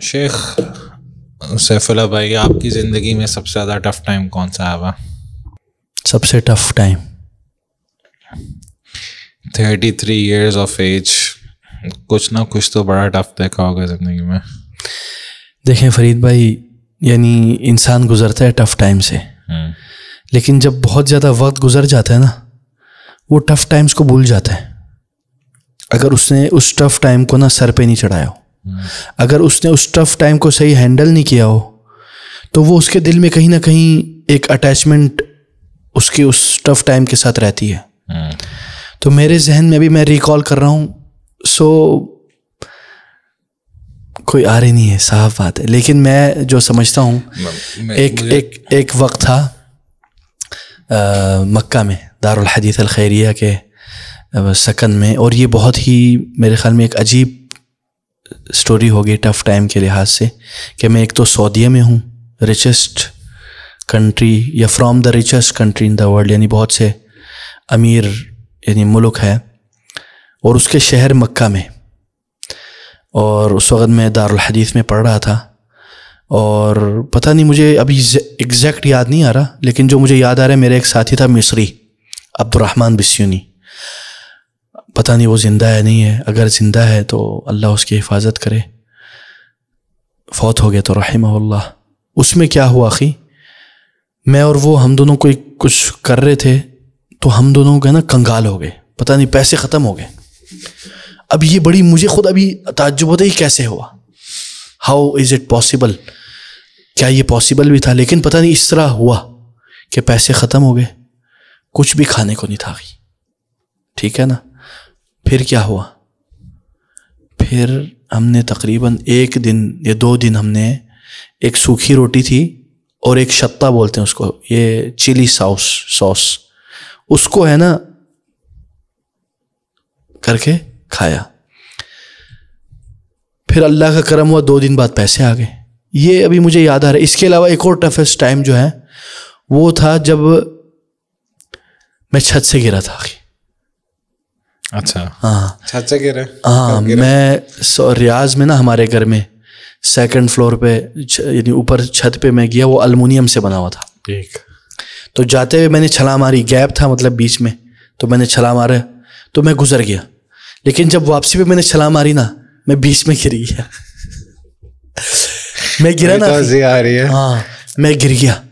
शेख सैफुल्ला भाई आपकी ज़िंदगी में सबसे ज़्यादा टफ टाइम कौन सा आया सबसे tough time thirty three years of age कुछ ना कुछ तो बड़ा टफ देखा होगा ज़िंदगी में देखें फरीद भाई यानी इंसान गुजरता है टफ़ टाइम से हम्म। लेकिन जब बहुत ज़्यादा वक्त गुजर जाता है ना वो टफ़ टाइम्स को भूल जाता है अगर उसने उस टफ़ टाइम को ना सर पे नहीं चढ़ाया हो अगर उसने उस टफ टाइम को सही हैंडल नहीं किया हो तो वो उसके दिल में कहीं ना कहीं एक अटैचमेंट उसकी उस टफ टाइम के साथ रहती है तो मेरे जहन में भी मैं रिकॉल कर रहा हूँ सो कोई आ रही नहीं है साफ बात है लेकिन मैं जो समझता हूँ एक एक एक वक्त था आ, मक्का में दारुल हदीथ अल खैरिया के सकन में और ये बहुत ही मेरे ख्याल में एक अजीब स्टोरी होगी टफ टाइम के लिहाज से कि मैं एक तो सऊदिया में हूँ रिचेस्ट कंट्री या from the richest country in the world यानी बहुत से अमीर यानी मुल्क है और उसके शहर मक्का में और उस वक़्त मैं दारुल हदीस में पढ़ रहा था और पता नहीं मुझे अभी एग्जैक्ट याद नहीं आ रहा लेकिन जो मुझे याद आ रहा है मेरा एक साथी था मिसरी अब्दुलरहमान बिस्यूनी पता नहीं वो ज़िंदा है नहीं है अगर ज़िंदा है तो अल्लाह उसकी हिफाजत करे फौत हो गया तो रहम उसमें क्या हुआ खी मैं और वो हम दोनों कोई कुछ कर रहे थे तो हम दोनों के ना कंगाल हो गए पता नहीं पैसे ख़त्म हो गए अब ये बड़ी मुझे खुद अभी ताजुब होता है कैसे हुआ हाउ इज़ इट पॉसिबल क्या ये पॉसिबल भी था लेकिन पता नहीं इस तरह हुआ कि पैसे ख़त्म हो गए कुछ भी खाने को नहीं था ठीक है ना फिर क्या हुआ फिर हमने तकरीबन एक दिन या दो दिन हमने एक सूखी रोटी थी और एक शत्ता बोलते हैं उसको ये चिली सॉस सॉस उसको है ना करके खाया फिर अल्लाह का करम हुआ दो दिन बाद पैसे आ गए ये अभी मुझे याद आ रहा है इसके अलावा एक और टफेस्ट टाइम जो है वो था जब मैं छत से गिरा था आखिर अच्छा हाँ कह रहे हाँ मैं रियाज में ना हमारे घर में सेकंड फ्लोर पे यानी ऊपर छत पे मैं गया वो अलमोनियम से बना हुआ था ठीक तो जाते हुए मैंने छला मारी गैप था मतलब बीच में तो मैंने छला मारा तो मैं गुजर गया लेकिन जब वापसी पे मैंने छला मारी ना मैं बीच में गिर गया मैं गिरा ना तो आ रही है हाँ मैं गिर गया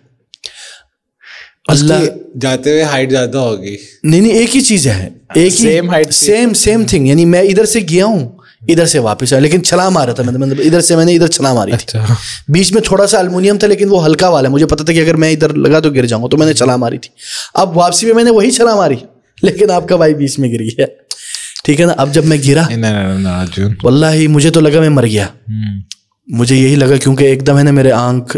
अल्लाह जाते हुए हाइट ज्यादा होगी नहीं नहीं एक ही चीज है एक ही same height same same thing यानी मैं इधर से गया हूँ इधर से वापस आया लेकिन छलांग मारा था मैंने मतलब इधर से मैंने इधर छलांग मारी अच्छा। थी बीच में थोड़ा सा अल्मोनियम था लेकिन वो हल्का वाला है मुझे पता था कि अगर मैं इधर लगा तो गिर जाऊंगा तो मैंने छलांग मारी थी अब वापसी में मैंने वही छलांग मारी लेकिन आपका भाई बीच में गिर गया ठीक है ना अब जब मैं गिरा वल्ला ही मुझे तो लगा मैं मर गया हम्म। मुझे यही लगा क्योंकि एकदम है ना मेरे आंख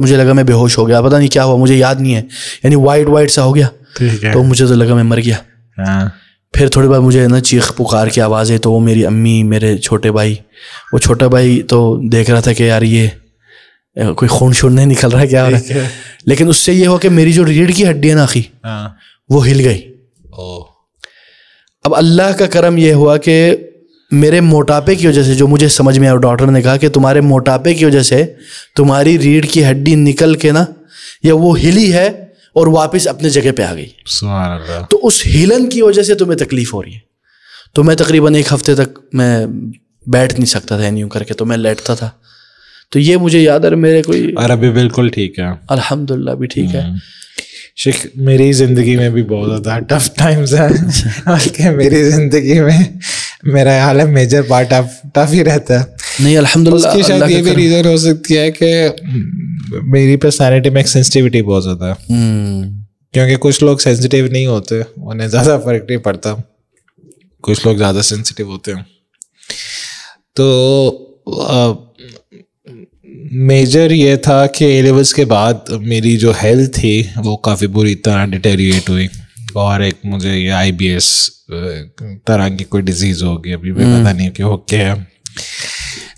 मुझे लगा मैं बेहोश हो गया पता नहीं क्या हुआ मुझे याद नहीं है यानी वाइट वाइट सा हो गया तो मुझे तो लगा मैं मर गया हाँ। फिर थोड़ी बार मुझे ना चीख पुकार की आवाज है तो वो मेरी अम्मी मेरे छोटे भाई वो छोटा भाई तो देख रहा था कि यार ये कोई खून शून नहीं निकल रहा है क्या हो रहा है लेकिन उससे ये हुआ कि मेरी जो रीढ़ की हड्डी है ना आखी हाँ। वो हिल गई अब अल्लाह का करम यह हुआ कि मेरे मोटापे की वजह से जो मुझे समझ में आया डॉक्टर ने कहा कि तुम्हारे मोटापे की वजह से तुम्हारी रीढ़ की हड्डी निकल के ना या वो हिली है और वापस अपने जगह पे आ गई तो उस हिलन की वजह से तुम्हें तकलीफ हो रही है तो मैं तकरीबन एक हफ्ते तक मैं बैठ नहीं सकता था यूं करके तो मैं लेटता था तो ये मुझे याद है मेरे कोई और अभी बिल्कुल ठीक है अल्हम्दुलिल्लाह भी ठीक है हम्म। शेख मेरी ज़िंदगी में भी बहुत ज़्यादा टफ टाइम्स हैं मेरी ज़िंदगी में मेरा हाल मेजर पार्ट ऑफ टफ ही रहता है नहीं अल्हम्दुलिल्लाह उसकी शायद ये भी रीज़न हो सकती है कि मेरी पर्सनैलिटी में एक सेंसिटिविटी बहुत ज़्यादा है हम्म। क्योंकि कुछ लोग सेंसिटिव नहीं होते उन्हें ज़्यादा फर्क नहीं पड़ता कुछ लोग ज़्यादा सेंसिटिव होते हैं तो मेजर ये था कि ए के बाद मेरी जो हेल्थ थी वो काफ़ी बुरी तरह डिटेरिएट हुई तो और एक मुझे ये आई तरह की कोई डिजीज़ होगी अभी भी पता हम्म। नहीं कि हो क्या है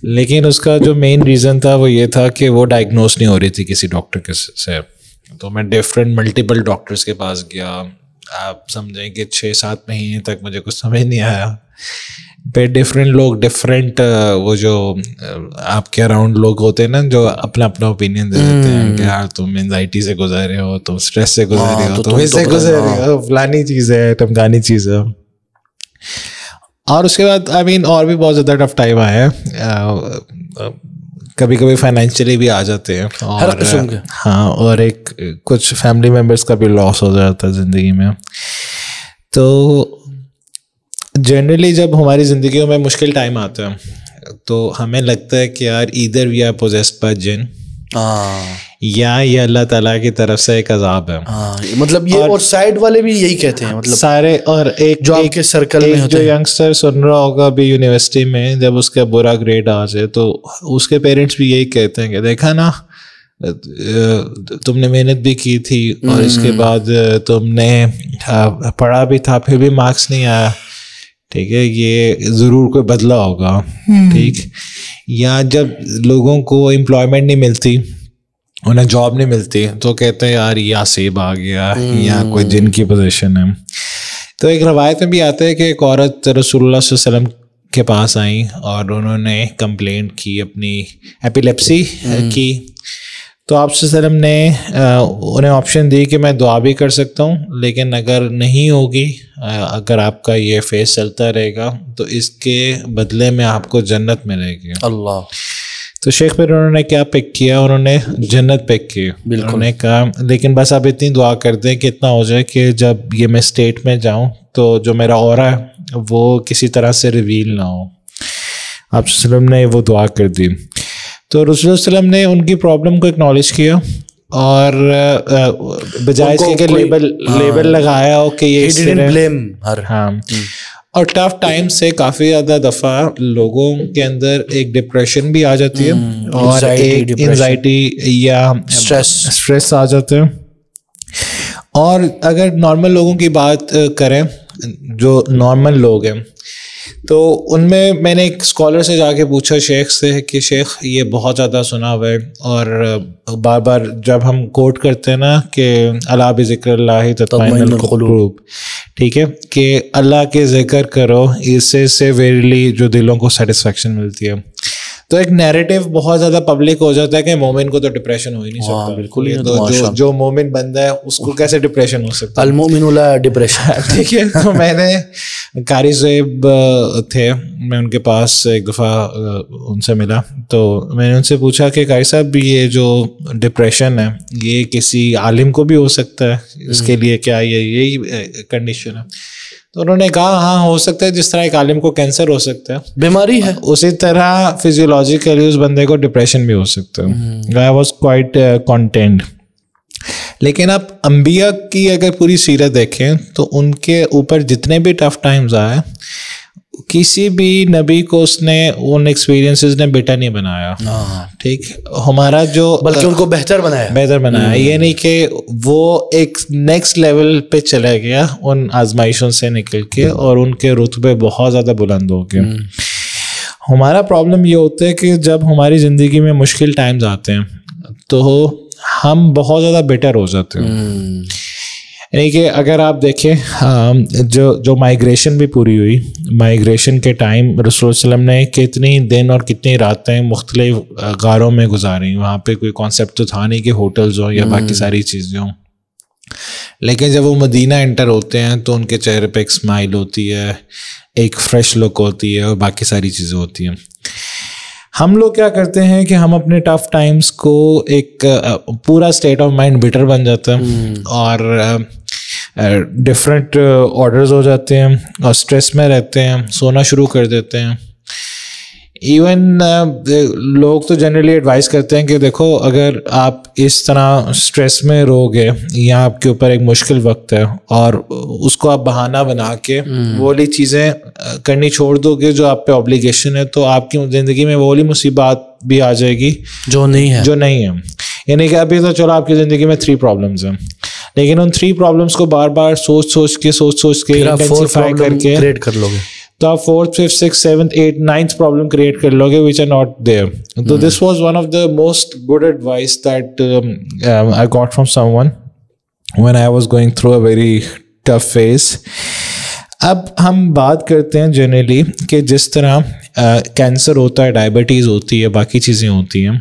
लेकिन उसका जो मेन रीज़न था वो ये था कि वो डायग्नोस नहीं हो रही थी किसी डॉक्टर के से तो मैं डिफरेंट मल्टीपल डॉक्टर्स के पास गया आप समझें कि छः सात महीने तक मुझे कुछ समझ नहीं आया पे डिफरेंट लोग डिफरेंट uh, वो जो uh, आपके अराउंड लोग होते हैं ना जो अपना अपना ओपिनियन दे देते हैं हम्म। कि यार तुम एनजाइटी से रहे हो तुम स्ट्रेस से हाँ, रहे हो तो तुम इससे तो रहे हो हाँ। फलानी चीज़ है तुम चीज़ है और उसके बाद आई I मीन mean, और भी बहुत ज़्यादा टफ टाइम आया है कभी कभी फाइनेंशियली भी आ जाते हैं और हाँ और एक कुछ फैमिली मेम्बर्स का भी लॉस हो जाता है ज़िंदगी में तो जनरली जब हमारी ज़िंदगी में मुश्किल टाइम आता है तो हमें लगता है कि यार इधर वी आर पोजेस पर जिन या ये अल्लाह ताला की तरफ से एक अजाब है आ, हाँ, मतलब ये और, और साइड वाले भी यही कहते हैं मतलब सारे और एक जो आपके सर्कल एक में जो यंगस्टर सुन रहा होगा अभी यूनिवर्सिटी में जब उसका बुरा ग्रेड आ जाए तो उसके पेरेंट्स भी यही कहते हैं कि देखा ना तुमने मेहनत भी की थी और इसके हम्म। बाद तुमने पढ़ा भी था फिर भी मार्क्स नहीं आया ठीक है ये ज़रूर कोई बदला होगा हम्म। ठीक या जब लोगों को एम्प्लॉयमेंट नहीं मिलती उन्हें जॉब नहीं मिलती तो कहते हैं यार ये आसेब आ गया या कोई जिन की पोजिशन है तो एक रवायत में भी आता है कि एक औरत रसोल्ला वसलम के पास आई और उन्होंने कंप्लेंट की अपनी एपिलेप्सी हम्म। की तो आप सर हमने उन्हें ऑप्शन दी कि मैं दुआ भी कर सकता हूँ लेकिन अगर नहीं होगी अगर आपका ये फेस चलता रहेगा तो इसके बदले में आपको जन्नत मिलेगी अल्लाह तो शेख फिर उन्होंने क्या पिक किया उन्होंने जन्नत पिक की उन्होंने कहा लेकिन बस आप इतनी दुआ कर दें कि इतना हो जाए कि जब ये मैं स्टेट में जाऊँ तो जो मेरा और है वो किसी तरह से रिवील ना हो आप ने वो दुआ कर दी तो रसुल्लम ने उनकी प्रॉब्लम को एक्नॉलेज किया और बजाय इसके के लेबल लेबल लगाया हो कि ये ब्लेम हर हाँ हम्म। और टफ टाइम से काफ़ी ज़्यादा दफ़ा लोगों के अंदर एक डिप्रेशन भी आ जाती है हम्म। और एक एनजाइटी या स्ट्रेस स्ट्रेस आ जाते हैं और अगर नॉर्मल लोगों की बात करें जो नॉर्मल लोग हैं तो उनमें मैंने एक स्कॉलर से जाके पूछा शेख से कि शेख ये बहुत ज़्यादा सुना हुआ है और बार बार जब हम कोट करते हैं ना कि अला ज़िक्रल्लाब ठीक है कि अल्लाह के जिक्र करो इससे से वेरली जो दिलों को सेटिस्फेक्शन मिलती है तो एक नैरेटिव बहुत ज्यादा पब्लिक हो जाता है कि मोमिन को तो डिप्रेशन हो ही नहीं हाँ, सकता बिल्कुल ही तो जो जो मोमिन बंदा है उसको हाँ। कैसे डिप्रेशन हो सकता है अलमोमिनुला डिप्रेशन ठीक है तो मैंने कारी जेब थे मैं उनके पास एक दफ़ा उनसे मिला तो मैंने उनसे पूछा कि कारी साहब ये जो डिप्रेशन है ये किसी आलिम को भी हो सकता है इसके हम्म। लिए क्या ये यही कंडीशन है तो उन्होंने कहा हाँ हो सकता है जिस तरह एक आलिम को कैंसर हो सकता है बीमारी है उसी तरह फिजियोलॉजिकली उस बंदे को डिप्रेशन भी हो सकता है आई वॉज क्वाइट कॉन्टेंट लेकिन आप अम्बिया की अगर पूरी सीरत देखें तो उनके ऊपर जितने भी टफ टाइम्स आए किसी भी नबी को उसने उन एक्सपीरियंसेस ने बेटा नहीं बनाया हाँ। ठीक हमारा जो बल्कि उनको बेहतर बनाया बेहतर बनाया हम्म। ये नहीं कि वो एक नेक्स्ट लेवल पे चला गया उन आजमाइशों से निकल के हम्म। और उनके रुतबे बहुत ज़्यादा बुलंद हो गए हम्म। हमारा प्रॉब्लम ये होता है कि जब हमारी ज़िंदगी में मुश्किल टाइम्स आते हैं तो हम बहुत ज़्यादा बेटर हो जाते हैं यानी कि अगर आप देखें जो जो माइग्रेशन भी पूरी हुई माइग्रेशन के टाइम रसोलम ने कितनी दिन और कितनी रातें मुख्तलि गारों में गुजारी वहाँ पे कोई कॉन्सेप्ट तो था नहीं कि होटल्स हों या बाकी हम्म। सारी चीज़ें हों लेकिन जब वो मदीना एंटर होते हैं तो उनके चेहरे पे एक स्माइल होती है एक फ्रेश लुक होती है और बाकी सारी चीज़ें होती हैं हम लोग क्या करते हैं कि हम अपने टफ टाइम्स को एक पूरा स्टेट ऑफ माइंड बेटर बन जाता है हम्म। और डिफरेंट ऑर्डर्स uh, हो जाते हैं और स्ट्रेस में रहते हैं सोना शुरू कर देते हैं इवन uh, लोग तो जनरली एडवाइस करते हैं कि देखो अगर आप इस तरह स्ट्रेस में रहोगे या आपके ऊपर एक मुश्किल वक्त है और उसको आप बहाना बना के हम्म। वो वाली चीज़ें uh, करनी छोड़ दोगे जो आप पे ऑब्लिगेशन है तो आपकी ज़िंदगी में वो वाली मुसीबत भी आ जाएगी जो नहीं है जो नहीं है यानी कि अभी तो चलो आपकी ज़िंदगी में थ्री प्रॉब्लम्स हैं लेकिन उन थ्री प्रॉब्लम्स को बार बार सोच सोच के सोच सोच के इंटेंसिफाई करके क्रिएट कर लोगे तो आप fourth fifth six seventh eight ninth problem create कर लोगे विच आर नॉट देयर तो this was one of the most good advice that I got from someone when I was going through a very tough phase अब हम बात करते हैं generally कि जिस तरह कैंसर uh, होता है डायबिटीज़ होती है बाकी चीज़ें होती हैं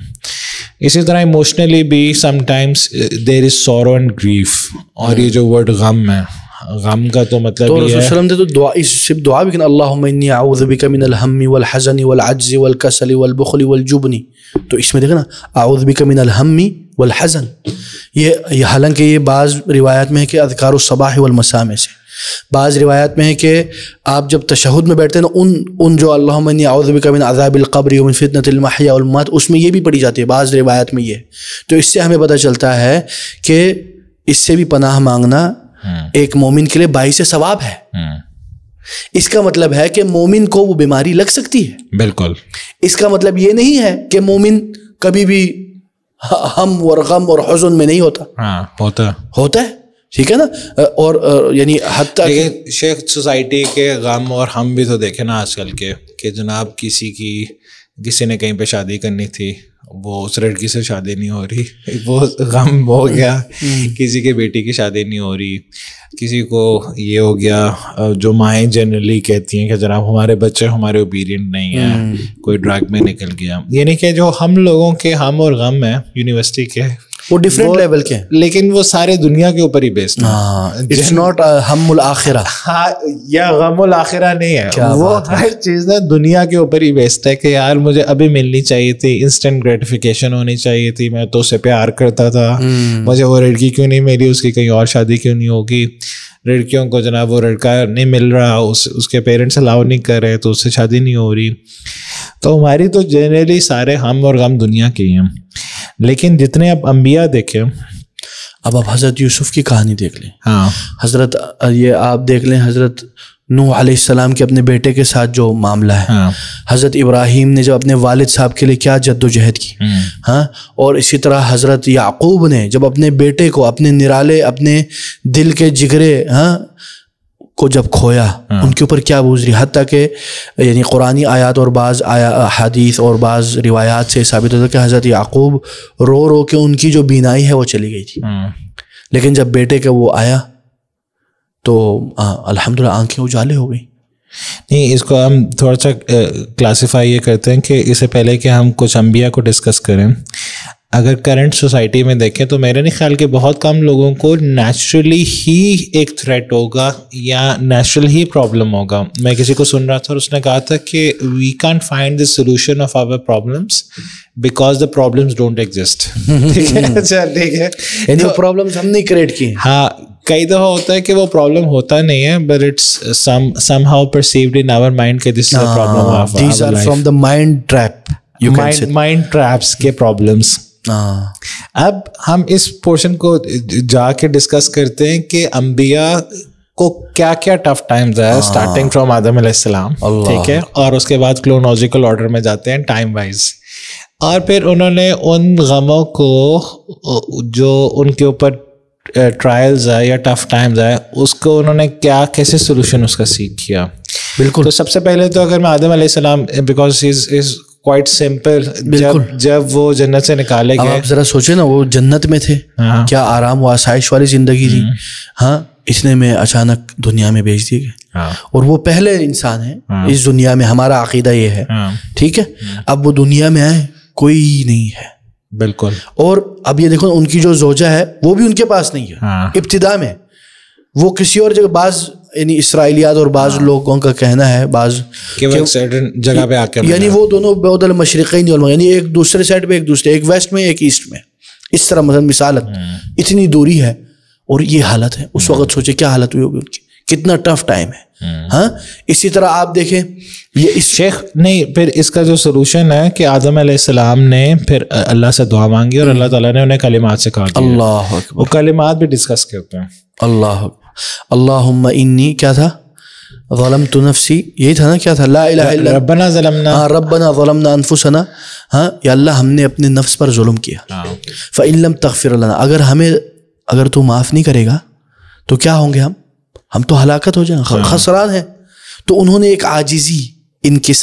इसी तरह इमोशनली भी sometimes there is sorrow and grief और ये hmm. जो वर्ड गम है गम का तो मतलब तो ये है तो दुआ सिर्फ दुआ भी करना अल्लाहुम्मा इन्नी अऊज़ु बिका मिनल हम्मी वल हज़नी वल अज्ज़ी वल कसली वल बुखली वल जुबनी तो इसमें देखना अऊज़ु बिका मिनल हम्मी वल हज़न ये हालांकि ये बाज़ रिवायत में है कि अदकार सबाह में से बाज़ रिवायात में है कि आप जब तशहद में बैठते हैं ना उन उन जो अल्लाबिन अज़ाबिलकबरी फ़ितनतमत उसमें ये भी पढ़ी जाती है बाज़ रिवायात में ये तो इससे हमें पता चलता है कि इससे भी पनाह मांगना हम्म। एक मोमिन के लिए बाईस सवाब है हम्म। इसका मतलब है कि मोमिन को वो बीमारी लग सकती है बिल्कुल इसका मतलब ये नहीं है कि मोमिन कभी भी हम और गम और हजन में नहीं होता हाँ, होता होता है ठीक है ना और यानी हद शेख सोसाइटी के गम और हम भी तो देखे ना आजकल के कि जनाब किसी की किसी ने कहीं पे शादी करनी थी वो उस लड़की से शादी नहीं हो रही वो गम हो गया हम्म। किसी के बेटी की शादी नहीं हो रही किसी को ये हो गया जो माएँ जनरली कहती हैं कि जनाब हमारे बच्चे हमारे ओबीडियंट नहीं है हम्म। कोई ड्रग में निकल गया यानी कि जो हम लोगों के हम और गम है यूनिवर्सिटी के वो डिफरेंट लेवल के लेकिन वो सारे दुनिया के ऊपर ही बेस्ड इट्स नॉट हमुल आखिरा या गमुल आखिरा नहीं है वो हर चीज़ ना दुनिया के ऊपर ही बेस्ड है कि यार मुझे अभी मिलनी चाहिए थी इंस्टेंट ग्रेटिफिकेशन होनी चाहिए थी मैं तो उससे प्यार करता था हम्म। मुझे वो लड़की क्यों नहीं मिली उसकी कहीं और शादी क्यों नहीं होगी लड़कियों को जनाब वो लड़का नहीं मिल रहा उस उसके पेरेंट्स अलाउ नहीं कर रहे तो उससे शादी नहीं हो रही तो हमारी तो जनरली सारे हम और गम दुनिया के ही हैं लेकिन जितने अब अम्बिया देखे अब अब हज़रत यूसुफ की कहानी देख लें हाँ हज़रत ये आप देख लें हज़रत नूह आसमाम के अपने बेटे के साथ जो मामला है हाँ। हज़रत इब्राहिम ने जब अपने वालिद साहब के लिए क्या जद्दोजहद की हम्म। हाँ और इसी तरह हज़रत याकूब ने जब अपने बेटे को अपने निराले अपने दिल के जिगरे हाँ को जब खोया हाँ। उनके ऊपर क्या बोझ रही हती कि यानी कुरानी आयात और बाज़ आया हदीस और बाज़ रिवायात से साबित होता कि हज़रत याकूब रो रो के उनकी जो बीनाई है वो चली गई थी हाँ। लेकिन जब बेटे के वो आया तो हाँ, अल्हम्दुलिल्लाह आंखें उजाले हो गई नहीं इसको हम थोड़ा सा क्लासिफाई ये करते हैं कि इससे पहले कि हम कुछ अम्बिया को डिस्कस करें अगर करंट सोसाइटी में देखें तो मेरे नहीं ख्याल के बहुत कम लोगों को नेचुरली ही एक थ्रेट होगा या नेचुरल ही प्रॉब्लम होगा मैं किसी को सुन रहा था और उसने कहा था कि we can find the solution of our problems because the problems don't exist ठीक है अच्छा ठीक है जो तो- प्रॉब्लम्स हमने क्रिएट की हाँ कई दफ़ा होता है कि वो प्रॉब्लम होता नहीं है but it's some somehow perceived in our mind के this is a problem of these are from the mind trap mind mind traps के प्रॉब्लम्स अब हम इस पोर्शन को जाके डिस्कस करते हैं कि अम्बिया को क्या क्या टफ टाइम्स आया स्टार्टिंग हाँ। फ्रॉम आदम अलैहिस्सलाम ठीक है और उसके बाद क्लोनोलॉजिकल ऑर्डर में जाते हैं टाइम वाइज और फिर उन्होंने उन गमों को जो उनके ऊपर ट्रायल्स आए या टफ टाइम्स आए उसको उन्होंने क्या कैसे सोल्यूशन उसका सीख किया बिल्कुल तो सबसे पहले तो अगर मैं आदम अलैहिस्सलाम because is is quite simple जब जब वो जन्नत से निकाले गए आप जरा सोचे ना वो जन्नत में थे हाँ। क्या आराम व आसाइश वाली जिंदगी थी हम्म। हाँ इसने में अचानक दुनिया में भेज दिए गए हाँ। और वो पहले इंसान है हाँ। इस दुनिया में हमारा अकीदा ये है हाँ। ठीक है हम्म। अब वो दुनिया में आए कोई नहीं है बिल्कुल और अब ये देखो उनकी जो जोजा है वो भी उनके पास नहीं है हाँ। इब्तदा में वो किसी और जगह बाज यानी इसराइलियात और बाज़ हाँ। लोगों का कहना है बाज़ के वो सर्टन जगह पे आकर यानी वो दोनों बेदल मशरक़ी नहीं यानी एक दूसरे साइड पे एक दूसरे एक वेस्ट में एक ईस्ट में इस तरह मतलब मिसालत हम्म। इतनी दूरी है और ये हालत है उस हम्म। वक्त सोचे क्या हालत हुई होगी उनकी कितना टफ टाइम है हम्म। हाँ इसी तरह आप देखें ये इस शेख नहीं फिर इसका जो सलूशन है कि आदम सलाम ने फिर अल्लाह से दुआ मांगी और अल्लाह ताला ने उन्हें कलिमात से कहा अल्लाह वो कलिमात भी डिस्कस करते हैं अल्लाह अल्लाह इन्नी क्या था ظلم तो नफसी यही था ना क्या था ला रबना हाँ अनफुसना हाँ या अल्लाह हमने अपने नफ्स पर जुल्म किया हाँ। फ़िलम तगफिर अगर हमें अगर तू माफ़ नहीं करेगा तो क्या होंगे हम हम तो हलाकत हो जाए हाँ। खसरान हैं तो उन्होंने एक आजिज़ी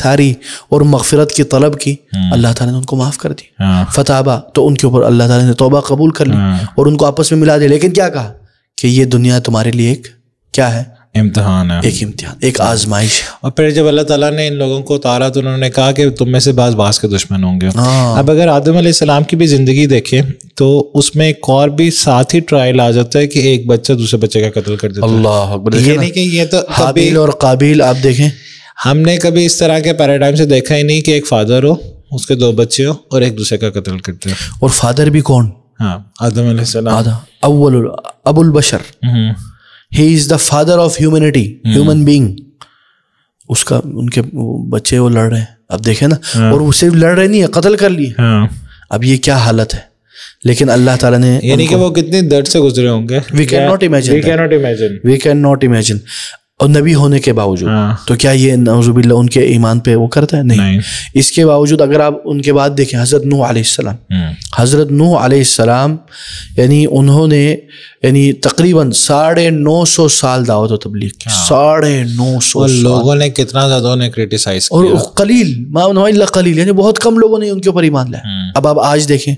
सारी और मगफरत की तलब की हाँ। अल्लाह ताला ने उनको माफ़ कर दी फताबा तो उनके ऊपर अल्लाह ताला ने तोबा कबूल कर ली और उनको आपस में मिला दिया लेकिन क्या कहा कि ये दुनिया तुम्हारे लिए एक क्या है इम्तहान है एक इम्तहान एक आजमाइश और फिर जब अल्लाह ताला ने इन लोगों को उतारा तो उन्होंने कहा कि तुम में से बाज बास के दुश्मन होंगे हाँ। अब अगर आदम सलाम की भी ज़िंदगी देखें तो उसमें एक और भी साथ ही ट्रायल आ जाता है कि एक बच्चा दूसरे बच्चे का कत्ल कर देता अल्लाह ये नहीं कि ये तो काबिल और काबिल आप देखें हमने कभी इस तरह के पैराडाइम से देखा ही नहीं कि एक फादर हो उसके दो बच्चे हो और एक दूसरे का कत्ल करते हो और फादर भी कौन हाँ आदम आदम awwal अबुल बशर ही is the father of humanity human being उसका उनके बच्चे वो लड़ रहे हैं अब देखे ना हाँ। और वो सिर्फ लड़ रहे नहीं है कत्ल कर लिए हाँ। अब ये क्या हालत है लेकिन अल्लाह ताला ने यानी कि वो कितने दर्द से गुजरे होंगे we can not imagine we can not imagine we can not imagine और नबी होने के बावजूद हाँ। तो क्या ये नवजुबिल्ला उनके ईमान पे वो करता है नहीं, नहीं। इसके बावजूद अगर आप उनके बाद देखें हज़रत नू आसम हम्म। हज़रत नू आसम यानी उन्होंने यानी तकरीबन साढ़े नौ सौ साल दावत तबलीग की हाँ। साढ़े नौ सौ लोगों ने कितना ज़्यादा उन्हें क्रिटिसाइज और कलील मामला कलील यानी बहुत कम लोगों ने उनके ऊपर ईमान लाया हम्म। अब आप आज देखें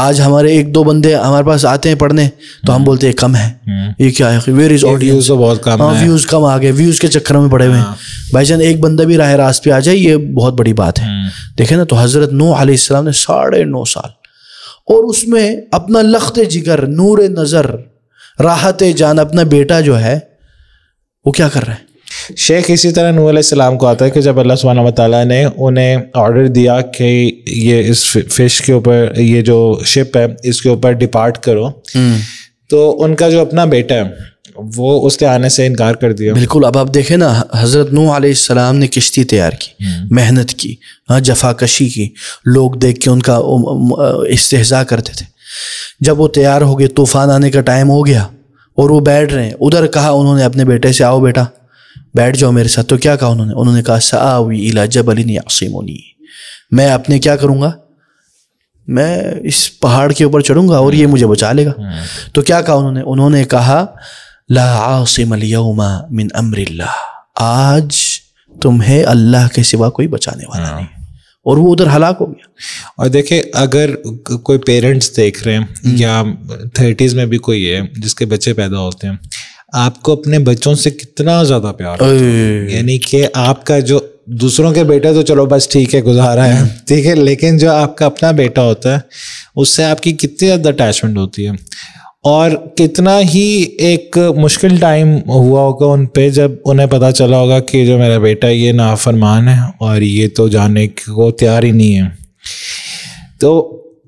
आज हमारे एक दो बंदे हमारे पास आते हैं पढ़ने तो हम हम्म। बोलते हैं कम है हम्म। ये क्या है वेयर इज ऑडियंस बहुत कम हाँ व्यूज कम आ गए व्यूज के चक्कर में पड़े हुए हैं हाँ। जान एक बंदा भी राह रास्त पे आ जाए ये बहुत बड़ी बात है हम्म। देखे ना तो हजरत नू आलाम ने साढ़े नौ साल और उसमें अपना लख्त जिगर नूर नज़र राहत जान अपना बेटा जो है वो क्या कर रहा है शेख इसी तरह नूह सलाम को आता है कि जब अल्लाह सुबहाना ताली ने उन्हें ऑर्डर दिया कि ये इस फिश के ऊपर ये जो शिप है इसके ऊपर डिपार्ट करो हम्म। तो उनका जो अपना बेटा है वो उसके आने से इनकार कर दिया बिल्कुल अब आप देखें ना हज़रत नू सलाम ने किश्ती तैयार की हम्म। मेहनत की हाँ जफाकशी की लोग देख के उनका इस्तेजा करते थे जब वो तैयार हो गए तूफ़ान आने का टाइम हो गया और वो बैठ रहे हैं उधर कहा उन्होंने अपने बेटे से आओ बेटा बैठ जाओ मेरे साथ तो क्या कहा उन्होंने उन्होंने कहा सावी इला अली नहीं मैं अपने क्या करूँगा मैं इस पहाड़ के ऊपर चढ़ूंगा और ये मुझे बचा लेगा हम्म। तो क्या कहा उन्होंने उन्होंने कहा ला आसिम मिन अमरिल्ला आज तुम्हें अल्लाह के सिवा कोई बचाने वाला हाँ। नहीं और वो उधर हलाक हो गया और देखे अगर कोई पेरेंट्स देख रहे हैं हम्म। या थर्टीज़ में भी कोई है जिसके बच्चे पैदा होते हैं आपको अपने बच्चों से कितना ज्यादा प्यार यानी कि आपका जो दूसरों के बेटे तो चलो बस ठीक है गुजारा है हम्म। ठीक है लेकिन जो आपका अपना बेटा होता है उससे आपकी कितनी ज़्यादा अटैचमेंट होती है और कितना ही एक मुश्किल टाइम हुआ होगा उन पर जब उन्हें पता चला होगा कि जो मेरा बेटा ये नाफरमान है और ये तो जाने को तैयार ही नहीं है तो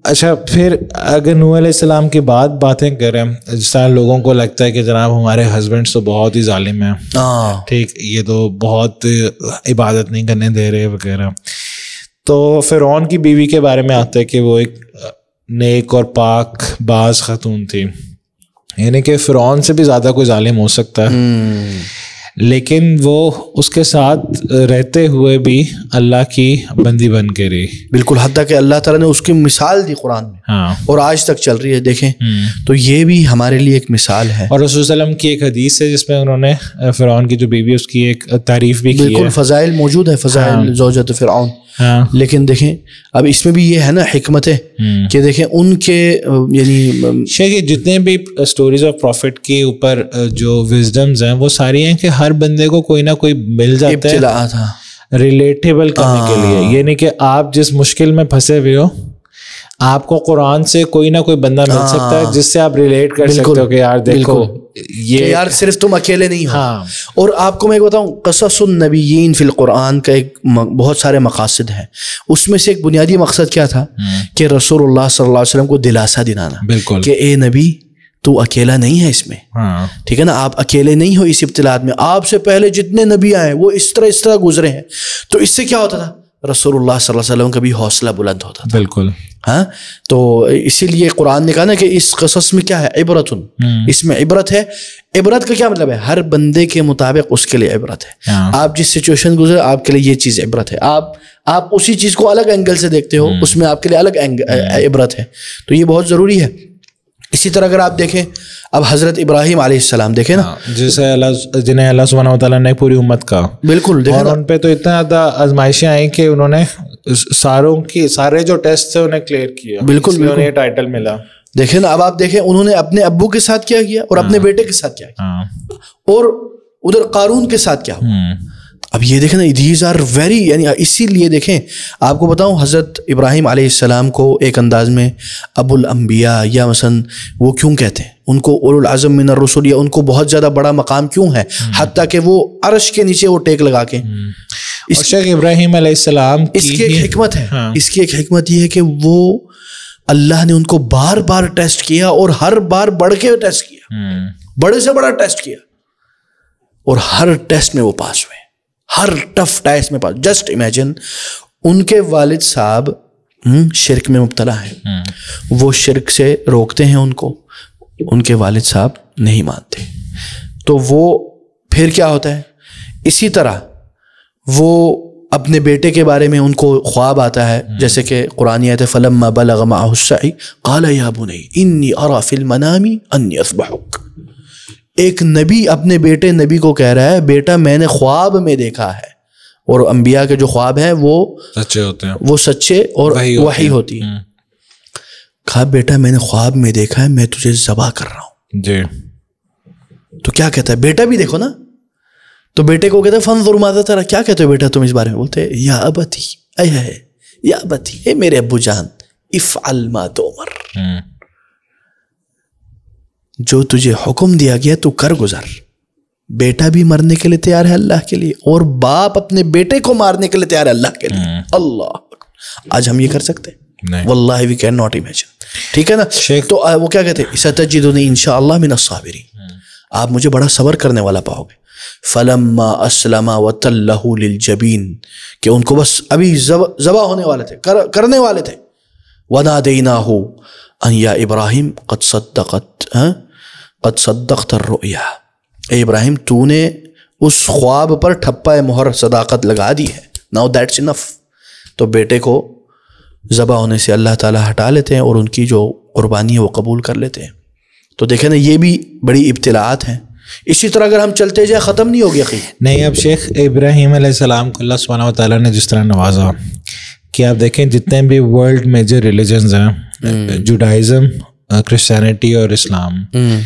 अच्छा फिर अगर नू सलाम की बात बातें करें जिस तरह लोगों को लगता है कि जनाब हमारे हस्बैंड्स तो बहुत ही ालिम हैं हाँ। ठीक ये तो बहुत इबादत नहीं करने दे रहे वगैरह तो फिरौन की बीवी के बारे में आता है कि वो एक नेक और पाक बाज खातून थी यानी कि फिरौन से भी ज़्यादा कोई ालिम हो सकता है हम्म। लेकिन वो उसके साथ रहते हुए भी अल्लाह की बंदी बन के रही बिल्कुल हद तक अल्लाह ताला ने उसकी मिसाल दी कुरान में हाँ। और आज तक चल रही है देखें हम्म। तो ये भी हमारे लिए एक मिसाल है और रसोल्लम की एक हदीस है जिसमें उन्होंने फ़िरौन की जो बीवी उसकी एक तारीफ भी की बिल्कुल फ़जाइल मौजूद है फ़जाइल हाँ। फिर हाँ। लेकिन देखें अब इसमें भी ये है ना है हम्म। कि देखें उनके यानी शेख जितने भी स्टोरीज ऑफ प्रॉफिट के ऊपर जो विजडम्स हैं वो सारी हैं कि हर बंदे को कोई ना कोई मिल जाता है रिलेटेबल करने के हाँ। लिए यानी कि आप जिस मुश्किल में फंसे हुए हो आपको कुरान से कोई ना कोई बंदा मिल सकता है हाँ। जिससे आप रिलेट कर सकते हो कि यार देखो ये यार सिर्फ तुम अकेले नहीं हो हाँ। और आपको मैं बताऊं कससुन नबीन फिल कुरान का एक बहुत सारे मकासद हैं उसमें से एक बुनियादी मकसद क्या था हम्म। कि रसूल सल्लल्लाहु अलैहि को दिलासा दिलाना बिल्कुल कि ए नबी तू अकेला नहीं है इसमें हाँ। ठीक हाँ। है ना आप अकेले नहीं हो इस इब्तलात में आपसे पहले जितने नबी आए वो इस तरह इस तरह गुजरे हैं तो इससे क्या होता था रसोल्ला वसल्लम का भी हौसला बुलंद होता था बिल्कुल हाँ तो इसीलिए कुरान ने कहा ना कि इस कसस में क्या है इबरत हम्म। इसमें इबरत है इबरत का क्या मतलब है हर बंदे के मुताबिक उसके लिए इबरत है हाँ। आप जिस सिचुएशन गुजरे आपके लिए ये चीज़ इबरत है आप आप उसी चीज़ को अलग एंगल से देखते हो हम्म। उसमें आपके लिए अलग हम्म। इबरत है तो ये बहुत ज़रूरी है इसी तरह अगर आप देखें अब हजरत इब्राहिम आसमाम देखे ना हाँ, जिसे जिन्हें अल्लाह सुबह ने पूरी उम्मत का बिल्कुल देखे और उन पे तो इतना ज़्यादा आजमाइशें आई कि उन्होंने सारों की सारे जो टेस्ट थे उन्हें क्लियर किया बिल्कुल उन्हें टाइटल मिला देखे ना अब आप देखें उन्होंने अपने अबू के साथ क्या किया और अपने हाँ। बेटे के साथ क्या किया हाँ। और उधर कारून के साथ क्या हुआ हम्म। अब ये देखें ना दीज आर वेरी यानी इसीलिए देखें आपको बताऊं हज़रत इब्राहिम आसमाम को एक अंदाज़ में अबुल अम्बिया या मसन वो क्यों कहते हैं उनको उलाजम आज़म मिन रसूल या उनको बहुत ज़्यादा बड़ा मकाम क्यों है हम्म। हती कि वो अरश के नीचे वो टेक लगा के हम्म। इस शेख इब्राहिम आसमाम इसकी एक हमत है हाँ। इसकी एक हमत ये है कि वो अल्लाह ने उनको बार बार टेस्ट किया और हर बार बढ़ के टेस्ट किया हम्म। बड़े से बड़ा टेस्ट किया और हर टेस्ट में वो पास हुए हर टफ टाइस में पास जस्ट इमेजिन उनके वालिद साहब हम्म, शिरक में मुबतला है हम्म। वो शिरक से रोकते हैं उनको उनके वालिद साहब नहीं मानते तो वो फिर क्या होता है इसी तरह वो अपने बेटे के बारे में उनको ख्वाब आता है हम्म। जैसे कि कुरानियत फ़लम बलगमा हुसाई काला याबू नहीं इन्नी और फिल्मी अन्य अन्य एक नबी अपने बेटे नबी को कह रहा है बेटा मैंने ख्वाब में देखा है और अंबिया के जो ख्वाब हैं वो सच्चे होते हैं वो सच्चे और वही, वही होती है हम्म। कहा बेटा मैंने ख्वाब में देखा है मैं तुझे जबा कर रहा हूं जी तो क्या कहता है बेटा भी देखो ना तो बेटे को कहते फन जुर्माजा तरह क्या कहते हो बेटा तुम इस बारे में बोलते या अब या अबती हे मेरे अबू जान इफ़ अलमा तो जो तुझे हुक्म दिया गया तू कर गुजर बेटा भी मरने के लिए तैयार है अल्लाह के लिए और बाप अपने बेटे को मारने के लिए तैयार है अल्लाह के लिए हम्म। अल्लाह आज हम ये कर सकते हैं वल्लाह वी कैन नॉट इमेजिन ठीक है ना तो वो क्या कहते हैं इन ने इनशा मिन साबिरी आप मुझे बड़ा सबर करने वाला पाओगे फलम्मा असलमा वतल्लाजबीन के उनको बस अभी जब जबा होने वाले थे कर, करने वाले थे वना देना हो अन्या इब्राहिम कत सदकत हाँ? कद सद्दक रोया इब्राहिम तूने उस ख्वाब पर ठप्पा मोहर सदाकत लगा दी है नाउ दैट्स इनफ तो बेटे को ज़बा होने से अल्लाह ताला हटा लेते हैं और उनकी जो कुर्बानी है वो कबूल कर लेते हैं तो देखें ना ये भी बड़ी इब्तलात हैं इसी तरह अगर हम चलते जाए ख़त्म नहीं होगी यकीन नहीं अब शेख इब्राहिम सलाम को अल्लाह सुबहाना तला ने जिस तरह नवाजा कि आप देखें जितने भी वर्ल्ड मेजर रिलीजन्स हैं जुडाइज़म क्रिश्चियनिटी uh, और इस्लाम hmm.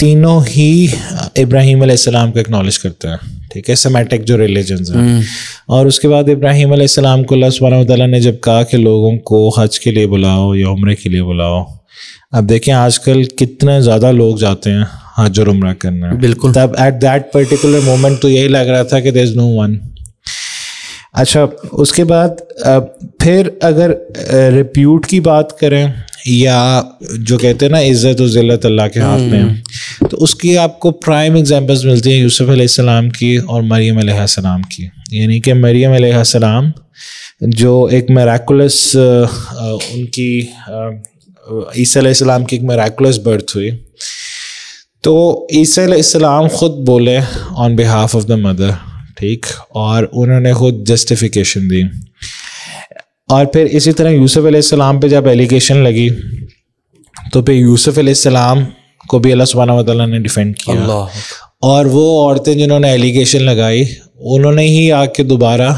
तीनों ही इब्राहिम uh, सलाम को एक्नॉलेज करता है ठीक है सेमेटिक जो रिलीजन है hmm. और उसके बाद इब्राहिम सलाम को अल्लाह ने जब कहा कि लोगों को हज के लिए बुलाओ या उम्र के लिए बुलाओ अब देखें आजकल कितने ज़्यादा लोग जाते हैं हज और उम्र करना बिल्कुल तब एट दैट पर्टिकुलर मोमेंट तो यही लग रहा था कि देर इज़ नो वन अच्छा उसके बाद फिर अगर रिप्यूट uh, की बात करें या जो कहते हैं ना इज़्ज़त और ज़िलत अल्लाह के हाथ में हम्म। तो उसकी आपको प्राइम एग्जांपल्स मिलती हैं यूसुफ़ सलाम की और मरियम सलाम की यानी कि मरियम सलाम जो एक मेराकुलस उनकी ईसा सलाम की एक मेराकुलस बर्थ हुई तो ईसा ख़ुद बोले on behalf of the mother ठीक और उन्होंने खुद जस्टिफिकेशन दी और फिर इसी तरह यूसुफ अलैहिस्सलाम पे जब एलिगेशन लगी तो फिर यूसुफ अलैहिस्सलाम को भी अल्लाह सुबहाना वाली ने डिफेंड किया और वो औरतें जिन्होंने एलिगेशन लगाई उन्होंने ही आके दोबारा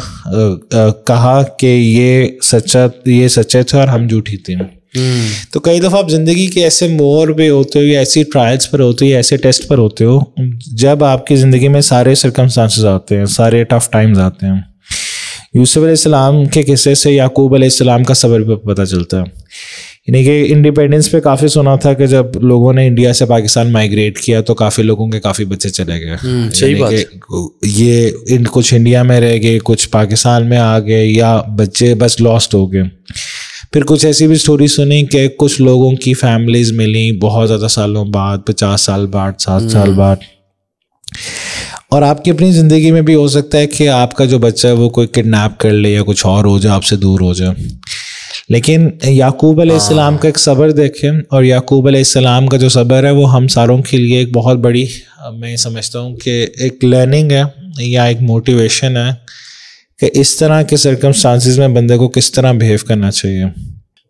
कहा कि ये सच्चा ये सच्चे थे और हम झूठी थी हम्म। तो कई दफ़ा आप ज़िंदगी के ऐसे मोर पे होते हो या ऐसी ट्रायल्स पर होते हो या ऐसे टेस्ट पर होते हो जब आपकी ज़िंदगी में सारे सरकमस्टांसिस आते हैं सारे टफ टाइम्स आते हैं यूसुफ अलैहिस्सलाम के किस्से से याकूब अलैहिस्सलाम का सबर पर पता चलता है यानी कि इंडिपेंडेंस पे काफ़ी सुना था कि जब लोगों ने इंडिया से पाकिस्तान माइग्रेट किया तो काफ़ी लोगों के काफ़ी बच्चे चले गए हम्म, सही बात ये इन, कुछ इंडिया में रह गए कुछ पाकिस्तान में आ गए या बच्चे बस लॉस्ट हो गए फिर कुछ ऐसी भी स्टोरी सुनी कि कुछ लोगों की फैमिलीज मिली बहुत ज़्यादा सालों बाद पचास साल बाद सात हम्म। साल बाद और आपकी अपनी ज़िंदगी में भी हो सकता है कि आपका जो बच्चा है वो कोई किडनैप कर ले या कुछ और हो जाए आपसे दूर हो जाए लेकिन याकूब आसमाम का एक सब्र देखें और याकूब आसमाम का जो सब्र है वो हम सारों के लिए एक बहुत बड़ी मैं समझता हूँ कि एक लर्निंग है या एक मोटिवेशन है कि इस तरह के सरकमस्टांसिस में बंदे को किस तरह बिहेव करना चाहिए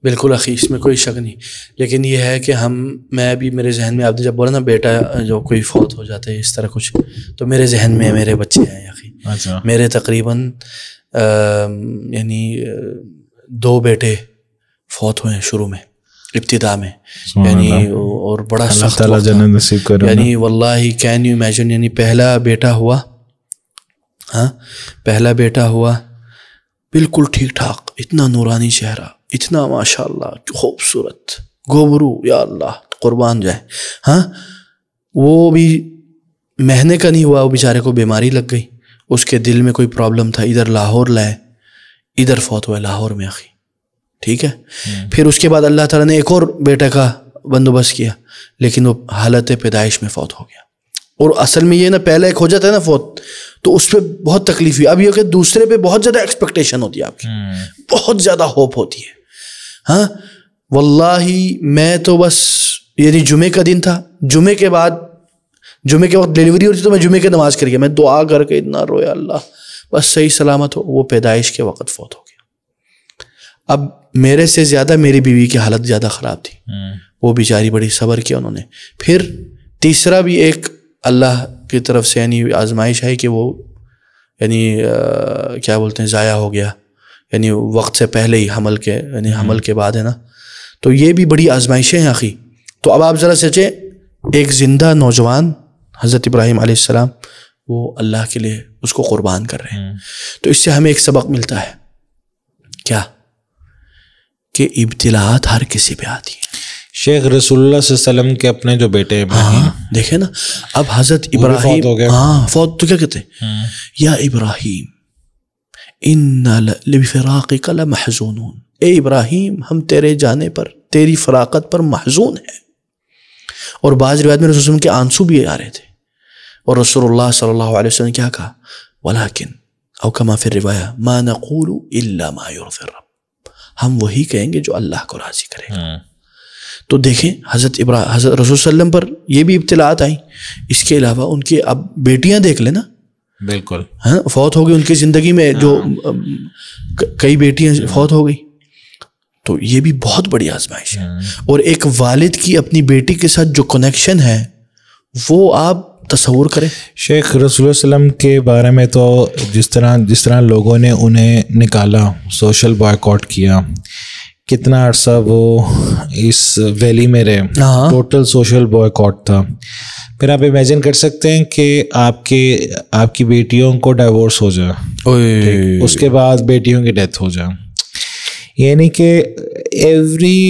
बिल्कुल अखी इसमें कोई शक नहीं लेकिन यह है कि हम मैं भी मेरे जहन में आपने जब बोला ना बेटा जो कोई फौत हो जाता है इस तरह कुछ तो मेरे जहन में मेरे बच्चे हैं अखी अच्छा। मेरे तकरीबन यानी दो बेटे फौत हुए हैं शुरू में इब्तदा में यानी और बड़ा सख्त यानी वल्ला कैन यू इमेजन यानी पहला बेटा हुआ हाँ पहला बेटा हुआ बिल्कुल ठीक ठाक इतना नूरानी चेहरा इतना माशाल्लाह खूबसूरत गोबरू या अल्लाह कुर्बान जाए हाँ वो भी महीने का नहीं हुआ वो बेचारे को बीमारी लग गई उसके दिल में कोई प्रॉब्लम था इधर लाहौर लाए इधर फौत हुआ लाहौर में आखिर ठीक है हम्म। फिर उसके बाद अल्लाह ताला ने एक और बेटे का बंदोबस्त किया लेकिन वो हालत पैदाइश में फौत हो गया और असल में ये ना पहला एक हो जाता है ना फौत तो उस पर बहुत तकलीफ हुई अब ये कि दूसरे पे बहुत ज़्यादा एक्सपेक्टेशन होती है आपकी हम्म। बहुत ज़्यादा होप होती है हाँ वल्ला मैं तो बस यानी जुमे का दिन था जुमे के बाद जुमे के वक्त डिलीवरी होती तो मैं जुमे की नमाज़ कर गया मैं दुआ करके इतना रोया अल्लाह बस सही सलामत हो वो पैदाइश के वक्त फौत हो गया अब मेरे से ज़्यादा मेरी बीवी की हालत ज़्यादा ख़राब थी हम्म। वो बेचारी बड़ी सब्र किया उन्होंने फिर तीसरा भी एक अल्लाह की तरफ से यानी आजमाइश है कि वो यानी क्या बोलते हैं ज़ाया हो गया यानी वक्त से पहले ही हमल के यानी हमल के बाद है ना तो ये भी बड़ी आजमाइशें हैं आखिर तो अब आप ज़रा सोचें एक ज़िंदा नौजवान हज़रत इब्राहिम आसमाम वो अल्लाह के लिए उसको क़ुरबान कर रहे हैं हम्म। तो इससे हमें एक सबक मिलता है क्या कि इब्तलात हर किसी पे आती है शेख रसुल्लाम के अपने जो बेटे हाँ देखे ना अब हज़रत इब्राहिम हाँ फौत तो क्या कहते हैं हम्म। या इब्राहिम इन लफिराक़ महजून ए इब्राहिम हम तेरे जाने पर तेरी फराकत पर महजून है और बाज रिवायत में रसूल के आंसू भी आ रहे थे और रसोल्ला सल्लल्लाहु अलैहि वसल्लम क्या कहा वलाकिन अवकमा फिर रिवाया मा नकूल मायूर हम वही कहेंगे जो अल्लाह को राज़ी करेगा हम्म। तो देखें हज़रत इब्राह हज़रत रसूल पर यह भी इब्तलात आई इसके अलावा उनकी अब बेटियां देख लेना बिल्कुल है हाँ, फौत हो गई उनकी ज़िंदगी में जो हाँ। कई बेटियां फौत हो गई तो ये भी बहुत बड़ी आजमाइश है हाँ। और एक वालिद की अपनी बेटी के साथ जो कनेक्शन है वो आप तस्वूर करें शेख वसलम के बारे में तो जिस तरह जिस तरह लोगों ने उन्हें निकाला सोशल बॉयकॉट किया कितना अरसा वो इस वैली में रहे टोटल सोशल बॉयकॉट था फिर आप इमेजिन कर सकते हैं कि आपके आपकी बेटियों को डाइवोर्स हो जाए उसके बाद बेटियों की डेथ हो जाए यानी कि every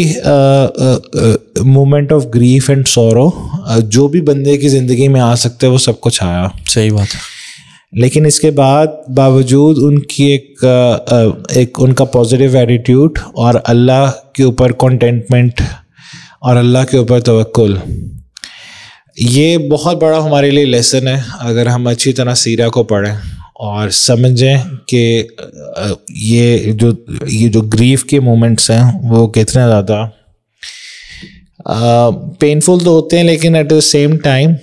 moment of grief and sorrow जो भी बंदे की ज़िंदगी में आ सकते हैं वो सब कुछ आया सही बात है लेकिन इसके बाद बावजूद उनकी एक एक उनका पॉजिटिव एटीट्यूड और अल्लाह के ऊपर कंटेंटमेंट और अल्लाह के ऊपर तवक्ल ये बहुत बड़ा हमारे लिए लेसन है अगर हम अच्छी तरह सीरा को पढ़ें और समझें कि ये जो ये जो ग्रीफ के मोमेंट्स हैं वो कितने ज़्यादा पेनफुल तो होते हैं लेकिन एट द सेम टाइम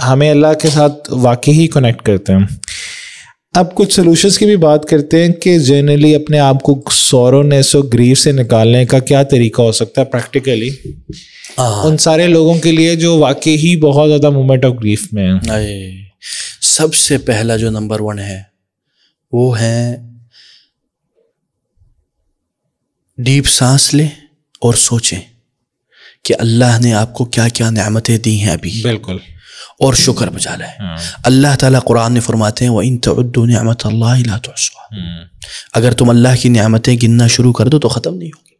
हमें अल्लाह के साथ वाकई ही कनेक्ट करते हैं अब कुछ सोल्यूशंस की भी बात करते हैं कि जनरली अपने आप को ने सो ग्रीफ से निकालने का क्या तरीका हो सकता है प्रैक्टिकली हाँ। उन सारे लोगों के लिए जो वाकई ही बहुत ज़्यादा मोमेंट ऑफ ग्रीफ में है सबसे पहला जो नंबर वन है वो है डीप सांस लें और सोचें कि अल्लाह ने आपको क्या क्या नमतें दी हैं अभी बिल्कुल और शुक्र बजा लें हाँ। अल्लाह ताला कुरान में फरमाते हैं वह इन तो नमत अल्लाह अगर तुम अल्लाह की नमतें गिनना शुरू कर दो तो ख़त्म नहीं होगी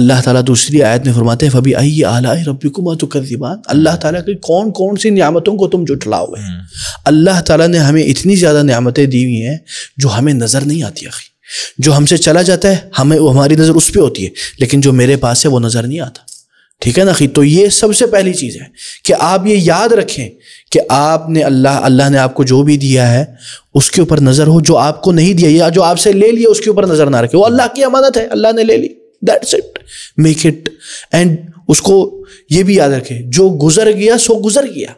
अल्लाह ताला दूसरी आयत में फरमाते हैं फबी आई आला रबी कुमा तो करदिबान अल्लाह ताला की कौन कौन सी नियामतों को तुम जुटला हुए हम्म। अल्लाह ताला ने हमें इतनी ज़्यादा नियामतें दी हुई हैं जो हमें नज़र नहीं आती अखी जो हमसे चला जाता है हमें हमारी नज़र उस पर होती है लेकिन जो मेरे पास है वो नज़र नहीं आता ठीक है ना खी तो ये सबसे पहली चीज़ है कि आप ये याद रखें कि आपने अल्लाह अल्लाह ने आपको जो भी दिया है उसके ऊपर नज़र हो जो आपको नहीं दिया या जो आपसे ले लिया उसके ऊपर नज़र ना रखे वो अल्लाह की अमानत है अल्लाह ने ले ली that's it make it and उसको ये भी याद रखें जो गुजर गया सो गुजर गया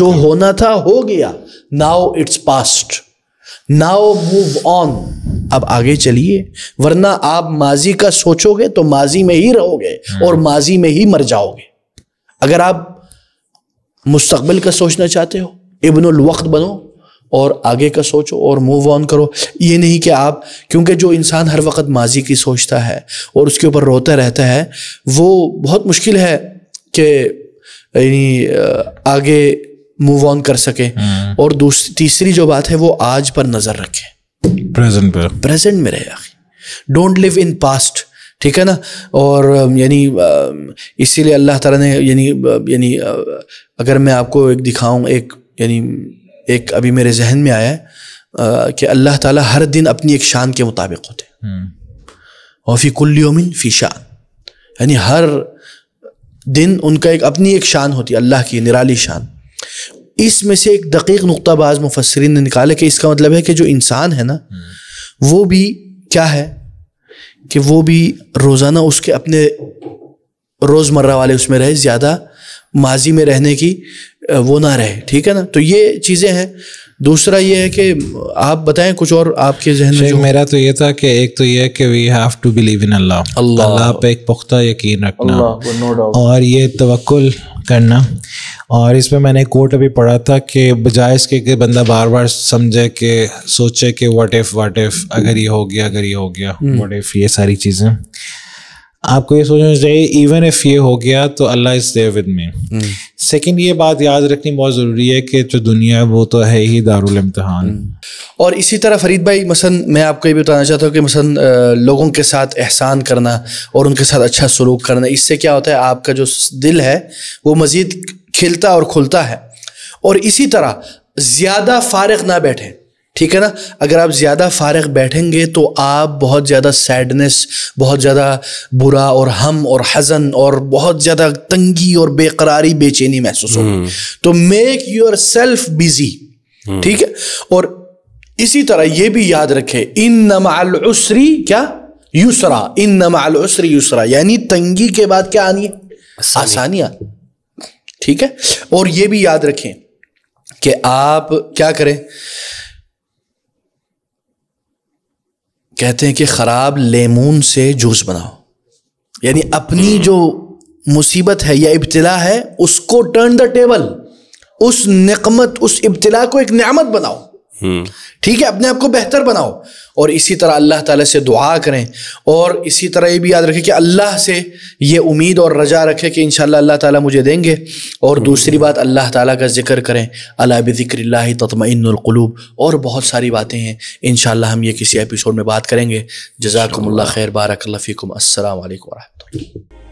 जो होना था हो गया now it's past now move on अब आगे चलिए वरना आप माजी का सोचोगे तो माजी में ही रहोगे हम्म। और माजी में ही मर जाओगे अगर आप मुस्तबिल का सोचना चाहते हो इबनुल वक्त बनो और आगे का सोचो और मूव ऑन करो ये नहीं कि आप क्योंकि जो इंसान हर वक्त माजी की सोचता है और उसके ऊपर रोता रहता है वो बहुत मुश्किल है कि आगे मूव ऑन कर सके हम्म। और दूसरी तीसरी जो बात है वो आज पर नज़र रखें प्रेजेंट पे प्रेजेंट में रहे डोंट लिव इन पास्ट ठीक है ना और यानी इसीलिए अल्लाह ताला ने यानी यानी अगर मैं आपको एक दिखाऊं एक यानी एक अभी मेरे जहन में आया है कि अल्लाह ताला हर दिन अपनी एक शान के मुताबिक होते हैं हम्म। और फी कुल्योमिन फ़ी शान यानी हर दिन उनका एक अपनी एक शान होती है अल्लाह की निराली शान इसमें से एक दकीक नुकताबाज मुफसरीन ने निकाले कि इसका मतलब है कि जो इंसान है ना वो भी क्या है कि वो भी रोज़ाना उसके अपने रोज़मर्रा वाले उसमें रहे ज़्यादा माजी में रहने की वो ना रहे ठीक है ना तो ये चीज़ें हैं दूसरा ये है कि आप बताएं कुछ और आपके जहन में मेरा तो ये था कि एक तो ये है कि we have to believe in अल्लाह अल्लाह पे एक पुख्ता यकीन रखना और ये तवक्ल करना और इसमें मैंने कोट अभी पढ़ा था कि बजाय इसके कि बंदा बार बार समझे कि सोचे कि व्हाट इफ़ व्हाट इफ़ अगर ये हो गया अगर ये हो गया व्हाट हम्म। इफ़ ये सारी चीज़ें आपको ये सोचना चाहिए इवन इफ ये हो गया तो अल्लाह is there with me second ये बात याद रखनी बहुत ज़रूरी है कि जो दुनिया है वो तो है ही दारुल इम्तहान हम्म। और इसी तरह फरीद भाई मसन मैं आपको ये भी बताना चाहता हूँ कि मसन लोगों के साथ एहसान करना और उनके साथ अच्छा सलूक करना इससे क्या होता है आपका जो दिल है वो मज़ीद खिलता और खुलता है और इसी तरह ज़्यादा फारग ना बैठें ठीक है ना अगर आप ज़्यादा फारग बैठेंगे तो आप बहुत ज़्यादा सैडनेस बहुत ज़्यादा बुरा और हम और हज़न और बहुत ज़्यादा तंगी और बेकरारी बेचैनी महसूस होगी हम्म। तो मेक योर सेल्फ बिजी ठीक है और इसी तरह ये भी याद रखें इन नमालसरी क्या यूसरा इन नमालसरी यूसरा यानी तंगी के बाद क्या आनी है आसानियाँ ठीक है और ये भी याद रखें कि आप क्या करें कहते हैं कि ख़राब लेमून से जूस बनाओ यानी अपनी जो मुसीबत है या इब्तला है उसको टर्न द टेबल उस नकमत उस इब्तला को एक नियामत बनाओ हम्म। ठीक है अपने आप को बेहतर बनाओ और इसी तरह अल्लाह ताला से दुआ करें और इसी तरह ये भी याद रखें कि अल्लाह से ये उम्मीद और रजा रखें कि इन अल्लाह ताला मुझे देंगे और हम्म। दूसरी बात अल्लाह ताला का जिक्र करें अला बिक्र ततमिनकलूब और बहुत सारी बातें हैं इन हम ये किसी एपिसोड में बात करेंगे जजाकम्ला खैर बारकल्ला फ़ीकुम असल वरहमल